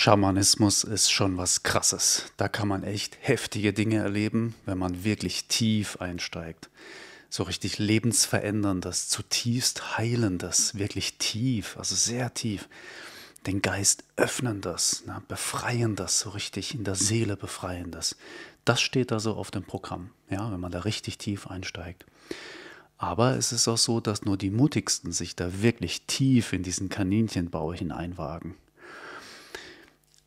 Schamanismus ist schon was Krasses. Da kann man echt heftige Dinge erleben, wenn man wirklich tief einsteigt. So richtig lebensveränderndes, zutiefst heilendes, wirklich tief, also sehr tief. Den Geist öffnendes, ne, befreiendes, so richtig in der Seele befreiendes. Das steht da so auf dem Programm, ja, wenn man da richtig tief einsteigt. Aber es ist auch so, dass nur die mutigsten sich da wirklich tief in diesen Kaninchenbau hineinwagen.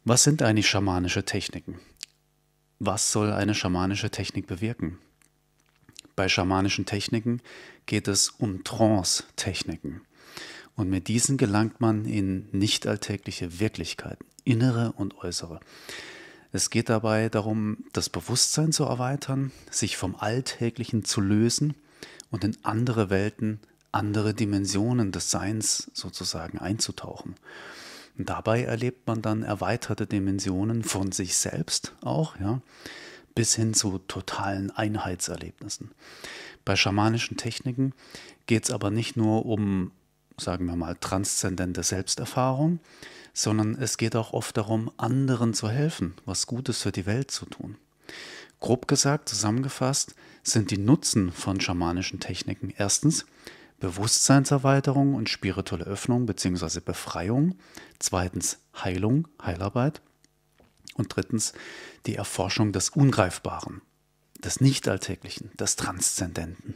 Was sind eigentlich schamanische Techniken? Was soll eine schamanische Technik bewirken? Bei schamanischen Techniken geht es um Trance-Techniken. Und mit diesen gelangt man in nicht alltägliche Wirklichkeiten, innere und äußere. Es geht dabei darum, das Bewusstsein zu erweitern, sich vom Alltäglichen zu lösen und in andere Welten, andere Dimensionen des Seins sozusagen einzutauchen. Dabei erlebt man dann erweiterte Dimensionen von sich selbst auch, ja, bis hin zu totalen Einheitserlebnissen. Bei schamanischen Techniken geht es aber nicht nur um, sagen wir mal, transzendente Selbsterfahrung, sondern es geht auch oft darum, anderen zu helfen, was Gutes für die Welt zu tun. Grob gesagt, zusammengefasst, sind die Nutzen von schamanischen Techniken erstens Bewusstseinserweiterung und spirituelle Öffnung bzw. Befreiung. Zweitens Heilung, Heilarbeit. Und drittens die Erforschung des Ungreifbaren, des Nichtalltäglichen, des Transzendenten.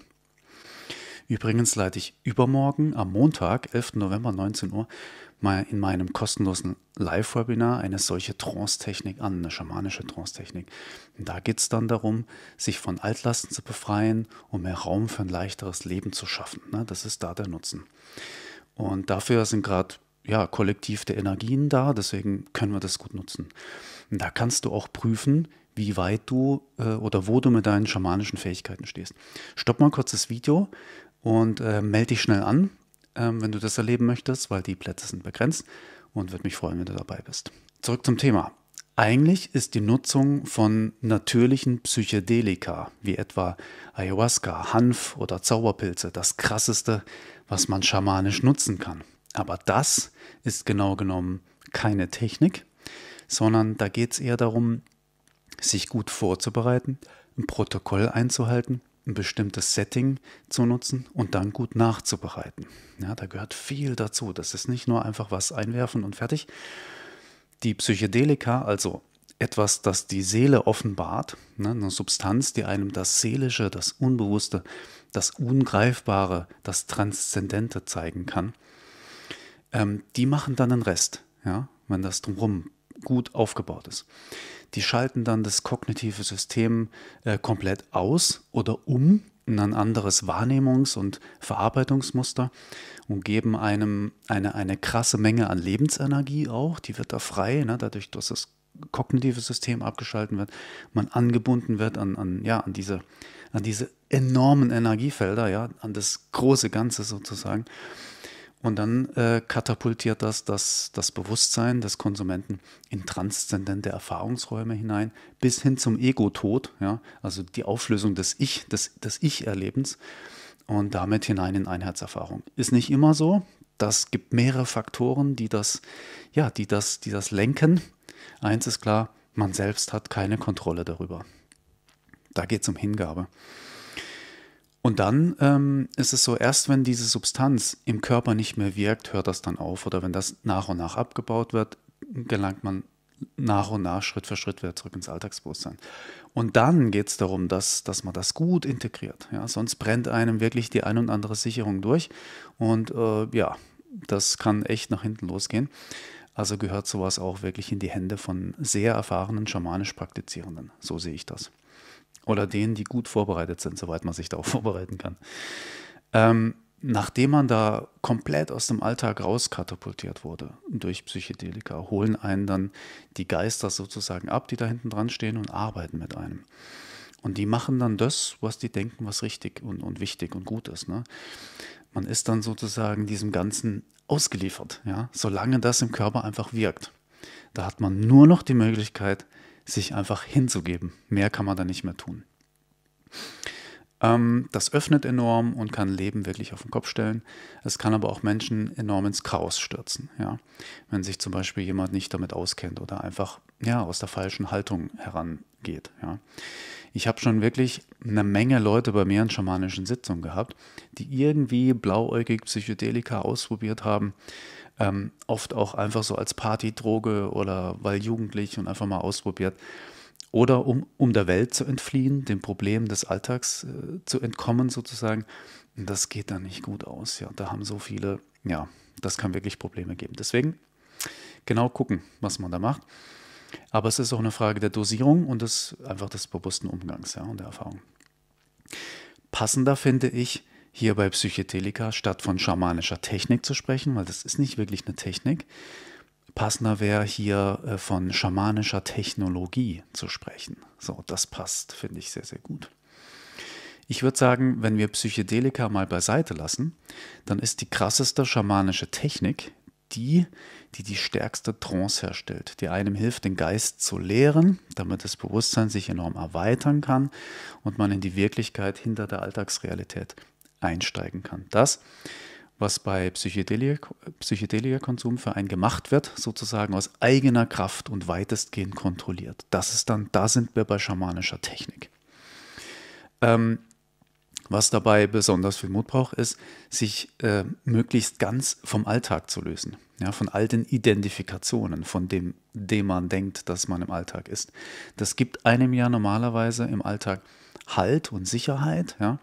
Übrigens leite ich übermorgen am Montag, 11. November, 19 Uhr, mal in meinem kostenlosen Live-Webinar eine solche Trance-Technik an, eine schamanische Trance-Technik. Da geht es dann darum, sich von Altlasten zu befreien, um mehr Raum für ein leichteres Leben zu schaffen. Ne? Das ist da der Nutzen. Und dafür sind gerade ja, kollektiv der Energien da, deswegen können wir das gut nutzen. Und da kannst du auch prüfen, wie weit du äh, oder wo du mit deinen schamanischen Fähigkeiten stehst. Stopp mal kurz das Video und äh, melde dich schnell an, äh, wenn du das erleben möchtest, weil die Plätze sind begrenzt und würde mich freuen, wenn du dabei bist. Zurück zum Thema. Eigentlich ist die Nutzung von natürlichen Psychedelika, wie etwa Ayahuasca, Hanf oder Zauberpilze, das krasseste, was man schamanisch nutzen kann. Aber das ist genau genommen keine Technik, sondern da geht es eher darum, sich gut vorzubereiten, ein Protokoll einzuhalten ein bestimmtes Setting zu nutzen und dann gut nachzubereiten. Ja, da gehört viel dazu. Das ist nicht nur einfach was einwerfen und fertig. Die Psychedelika, also etwas, das die Seele offenbart, ne, eine Substanz, die einem das Seelische, das Unbewusste, das Ungreifbare, das Transzendente zeigen kann, ähm, die machen dann den Rest, ja, wenn das drumherum gut aufgebaut ist die schalten dann das kognitive System äh, komplett aus oder um in ein anderes Wahrnehmungs- und Verarbeitungsmuster und geben einem eine, eine krasse Menge an Lebensenergie auch. Die wird da frei, ne? dadurch, dass das kognitive System abgeschalten wird, man angebunden wird an, an, ja, an, diese, an diese enormen Energiefelder, ja, an das große Ganze sozusagen. Und dann äh, katapultiert das, das das Bewusstsein des Konsumenten in transzendente Erfahrungsräume hinein, bis hin zum Ego-Tod, ja? also die Auflösung des Ich, des, des Ich-Erlebens und damit hinein in Einheitserfahrung. Ist nicht immer so. Das gibt mehrere Faktoren, die das, ja, die das, die das lenken. Eins ist klar, man selbst hat keine Kontrolle darüber. Da geht es um Hingabe. Und dann ähm, ist es so, erst wenn diese Substanz im Körper nicht mehr wirkt, hört das dann auf. Oder wenn das nach und nach abgebaut wird, gelangt man nach und nach, Schritt für Schritt wieder zurück ins Alltagsbewusstsein. Und dann geht es darum, dass, dass man das gut integriert. Ja? Sonst brennt einem wirklich die ein und andere Sicherung durch. Und äh, ja, das kann echt nach hinten losgehen. Also gehört sowas auch wirklich in die Hände von sehr erfahrenen schamanisch Praktizierenden. So sehe ich das. Oder denen, die gut vorbereitet sind, soweit man sich darauf vorbereiten kann. Ähm, nachdem man da komplett aus dem Alltag rauskatapultiert wurde durch Psychedelika, holen einen dann die Geister sozusagen ab, die da hinten dran stehen und arbeiten mit einem. Und die machen dann das, was die denken, was richtig und, und wichtig und gut ist. Ne? Man ist dann sozusagen diesem Ganzen ausgeliefert, ja? solange das im Körper einfach wirkt. Da hat man nur noch die Möglichkeit, sich einfach hinzugeben. Mehr kann man da nicht mehr tun. Ähm, das öffnet enorm und kann Leben wirklich auf den Kopf stellen. Es kann aber auch Menschen enorm ins Chaos stürzen, ja? wenn sich zum Beispiel jemand nicht damit auskennt oder einfach ja, aus der falschen Haltung herangeht. Ja? Ich habe schon wirklich eine Menge Leute bei mir in schamanischen Sitzungen gehabt, die irgendwie blauäugig Psychedelika ausprobiert haben ähm, oft auch einfach so als Partydroge oder weil jugendlich und einfach mal ausprobiert. Oder um, um der Welt zu entfliehen, dem Problem des Alltags äh, zu entkommen sozusagen. Das geht dann nicht gut aus. Ja, da haben so viele, ja, das kann wirklich Probleme geben. Deswegen genau gucken, was man da macht. Aber es ist auch eine Frage der Dosierung und des, einfach des bewussten Umgangs ja, und der Erfahrung. Passender finde ich, hier bei Psychedelika statt von schamanischer Technik zu sprechen, weil das ist nicht wirklich eine Technik. Passender wäre hier äh, von schamanischer Technologie zu sprechen. So, das passt, finde ich sehr, sehr gut. Ich würde sagen, wenn wir Psychedelika mal beiseite lassen, dann ist die krasseste schamanische Technik die, die die stärkste Trance herstellt, die einem hilft, den Geist zu lehren, damit das Bewusstsein sich enorm erweitern kann und man in die Wirklichkeit hinter der Alltagsrealität einsteigen kann. Das, was bei Psychedelika-Konsumverein gemacht wird, sozusagen aus eigener Kraft und weitestgehend kontrolliert. Das ist dann, da sind wir bei schamanischer Technik. Ähm, was dabei besonders viel Mut braucht, ist, sich äh, möglichst ganz vom Alltag zu lösen. Ja, von all den Identifikationen, von dem, dem man denkt, dass man im Alltag ist. Das gibt einem ja normalerweise im Alltag Halt und Sicherheit. Ja?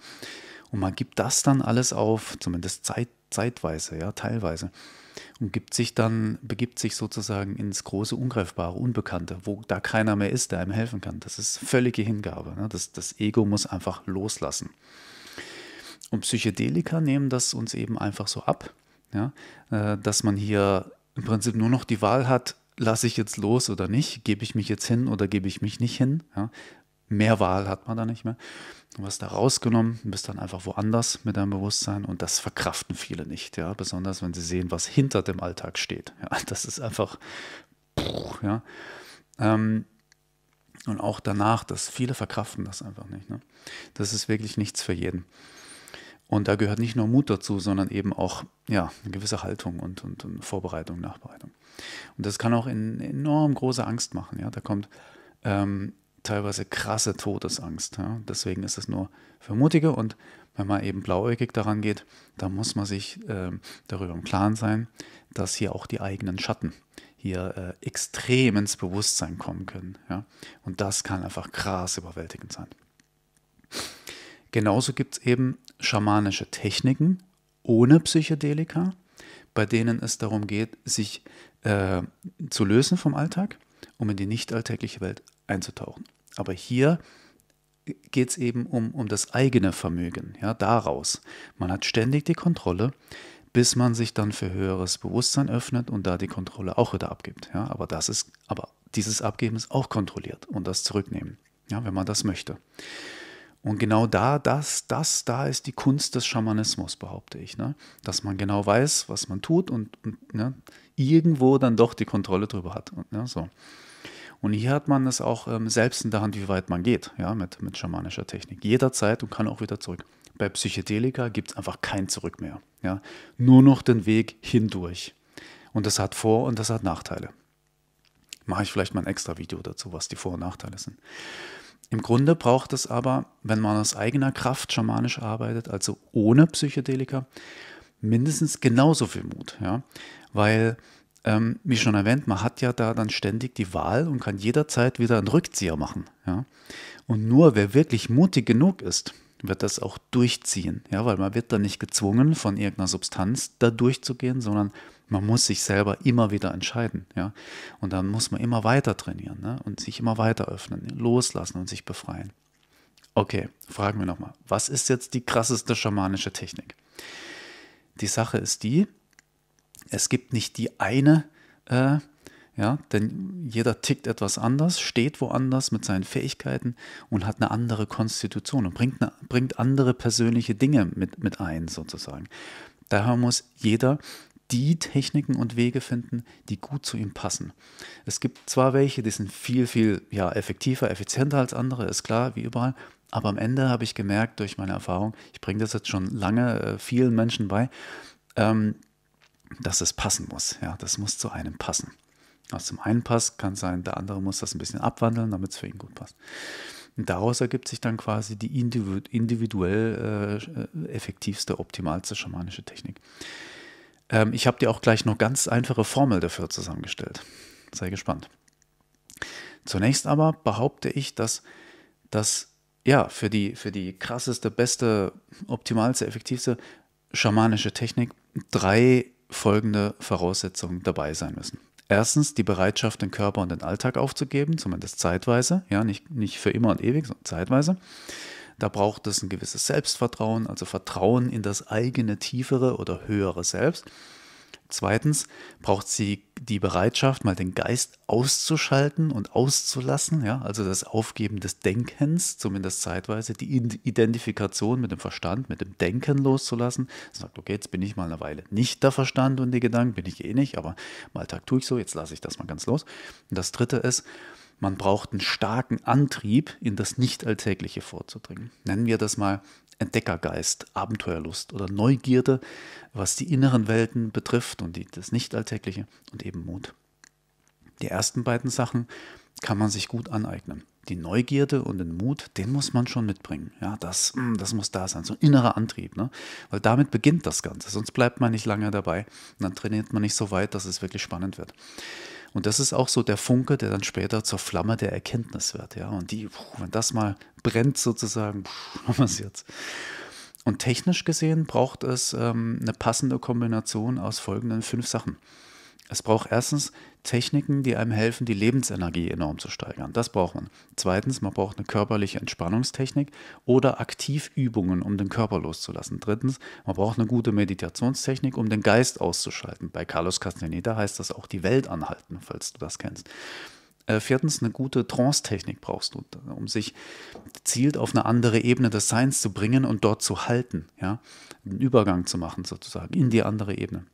Und man gibt das dann alles auf, zumindest zeit, zeitweise, ja, teilweise. Und gibt sich dann, begibt sich sozusagen ins große, ungreifbare, Unbekannte, wo da keiner mehr ist, der einem helfen kann. Das ist völlige Hingabe. Ne? Das, das Ego muss einfach loslassen. Und Psychedelika nehmen das uns eben einfach so ab, ja? Äh, dass man hier im Prinzip nur noch die Wahl hat, lasse ich jetzt los oder nicht, gebe ich mich jetzt hin oder gebe ich mich nicht hin. Ja? mehr Wahl hat man da nicht mehr. Du wirst da rausgenommen, bist dann einfach woanders mit deinem Bewusstsein und das verkraften viele nicht, ja, besonders wenn sie sehen, was hinter dem Alltag steht. Ja, das ist einfach, ja. Ähm, und auch danach, dass viele verkraften das einfach nicht. Ne? Das ist wirklich nichts für jeden. Und da gehört nicht nur Mut dazu, sondern eben auch ja, eine gewisse Haltung und, und, und Vorbereitung, Nachbereitung. Und das kann auch in, enorm große Angst machen. Ja? Da kommt ähm, teilweise krasse Todesangst. Ja? Deswegen ist es nur für Mutige und wenn man eben blauäugig daran geht, dann muss man sich äh, darüber im Klaren sein, dass hier auch die eigenen Schatten hier äh, extrem ins Bewusstsein kommen können. Ja? Und das kann einfach krass überwältigend sein. Genauso gibt es eben schamanische Techniken ohne Psychedelika, bei denen es darum geht, sich äh, zu lösen vom Alltag um in die nicht alltägliche Welt einzutauchen. Aber hier geht es eben um, um das eigene Vermögen, ja, daraus. Man hat ständig die Kontrolle, bis man sich dann für höheres Bewusstsein öffnet und da die Kontrolle auch wieder abgibt. Ja, aber das ist, aber dieses Abgeben ist auch kontrolliert und das Zurücknehmen, ja, wenn man das möchte. Und genau da, das, das, da ist die Kunst des Schamanismus, behaupte ich. Ne? Dass man genau weiß, was man tut und, und ne, irgendwo dann doch die Kontrolle drüber hat. Und, ne, so. Und hier hat man es auch ähm, selbst in der Hand, wie weit man geht, ja, mit, mit schamanischer Technik. Jederzeit und kann auch wieder zurück. Bei Psychedelika gibt es einfach kein Zurück mehr. Ja. Nur noch den Weg hindurch. Und das hat Vor- und das hat Nachteile. Mache ich vielleicht mal ein extra Video dazu, was die Vor- und Nachteile sind. Im Grunde braucht es aber, wenn man aus eigener Kraft schamanisch arbeitet, also ohne Psychedelika, mindestens genauso viel Mut, ja? weil ähm, wie schon erwähnt, man hat ja da dann ständig die Wahl und kann jederzeit wieder einen Rückzieher machen. Ja? Und nur wer wirklich mutig genug ist, wird das auch durchziehen. Ja? Weil man wird dann nicht gezwungen, von irgendeiner Substanz da durchzugehen, sondern man muss sich selber immer wieder entscheiden. Ja? Und dann muss man immer weiter trainieren ne? und sich immer weiter öffnen, loslassen und sich befreien. Okay, fragen wir nochmal, was ist jetzt die krasseste schamanische Technik? Die Sache ist die, es gibt nicht die eine, äh, ja, denn jeder tickt etwas anders, steht woanders mit seinen Fähigkeiten und hat eine andere Konstitution und bringt, eine, bringt andere persönliche Dinge mit, mit ein, sozusagen. Daher muss jeder die Techniken und Wege finden, die gut zu ihm passen. Es gibt zwar welche, die sind viel, viel ja, effektiver, effizienter als andere, ist klar, wie überall, aber am Ende habe ich gemerkt durch meine Erfahrung, ich bringe das jetzt schon lange äh, vielen Menschen bei, ähm, dass es passen muss. Ja, das muss zu einem passen. Was zum einen passt, kann sein, der andere muss das ein bisschen abwandeln, damit es für ihn gut passt. Und daraus ergibt sich dann quasi die individuell äh, effektivste, optimalste schamanische Technik. Ähm, ich habe dir auch gleich noch ganz einfache Formel dafür zusammengestellt. Sei gespannt. Zunächst aber behaupte ich, dass das ja für die, für die krasseste, beste, optimalste, effektivste schamanische Technik drei folgende Voraussetzungen dabei sein müssen. Erstens die Bereitschaft, den Körper und den Alltag aufzugeben, zumindest zeitweise, ja, nicht, nicht für immer und ewig, sondern zeitweise. Da braucht es ein gewisses Selbstvertrauen, also Vertrauen in das eigene tiefere oder höhere Selbst. Zweitens braucht sie die Bereitschaft, mal den Geist auszuschalten und auszulassen, ja, also das Aufgeben des Denkens, zumindest zeitweise, die Identifikation mit dem Verstand, mit dem Denken loszulassen. Sagt, okay, jetzt bin ich mal eine Weile nicht der Verstand und die Gedanken, bin ich eh nicht, aber mal Tag tue ich so, jetzt lasse ich das mal ganz los. Und das dritte ist, man braucht einen starken Antrieb, in das Nicht-Alltägliche vorzudringen. Nennen wir das mal Entdeckergeist, Abenteuerlust oder Neugierde, was die inneren Welten betrifft und die, das Nicht-Alltägliche und eben Mut. Die ersten beiden Sachen kann man sich gut aneignen. Die Neugierde und den Mut, den muss man schon mitbringen. Ja, das, mm, das muss da sein, so ein innerer Antrieb, ne? weil damit beginnt das Ganze. Sonst bleibt man nicht lange dabei und dann trainiert man nicht so weit, dass es wirklich spannend wird. Und das ist auch so der Funke, der dann später zur Flamme der Erkenntnis wird. Ja? Und die, wenn das mal brennt sozusagen, haben wir es jetzt. Und technisch gesehen braucht es ähm, eine passende Kombination aus folgenden fünf Sachen. Es braucht erstens Techniken, die einem helfen, die Lebensenergie enorm zu steigern. Das braucht man. Zweitens, man braucht eine körperliche Entspannungstechnik oder Aktivübungen, um den Körper loszulassen. Drittens, man braucht eine gute Meditationstechnik, um den Geist auszuschalten. Bei Carlos Castaneda heißt das auch die Welt anhalten, falls du das kennst. Äh, viertens, eine gute Trance-Technik brauchst du, um sich gezielt auf eine andere Ebene des Seins zu bringen und dort zu halten, ja, einen Übergang zu machen sozusagen in die andere Ebene.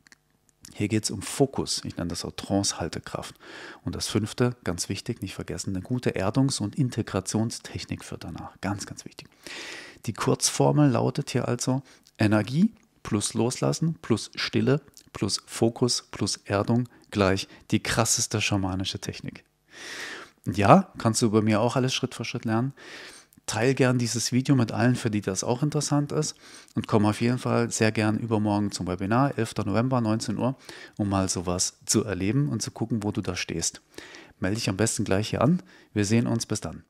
Hier geht es um Fokus. Ich nenne das auch Trance-Haltekraft. Und das fünfte, ganz wichtig, nicht vergessen, eine gute Erdungs- und Integrationstechnik für danach. Ganz, ganz wichtig. Die Kurzformel lautet hier also Energie plus Loslassen plus Stille plus Fokus plus Erdung gleich die krasseste schamanische Technik. Ja, kannst du bei mir auch alles Schritt für Schritt lernen teile gern dieses Video mit allen, für die das auch interessant ist und komme auf jeden Fall sehr gern übermorgen zum Webinar, 11. November, 19 Uhr, um mal sowas zu erleben und zu gucken, wo du da stehst. Melde dich am besten gleich hier an. Wir sehen uns. Bis dann.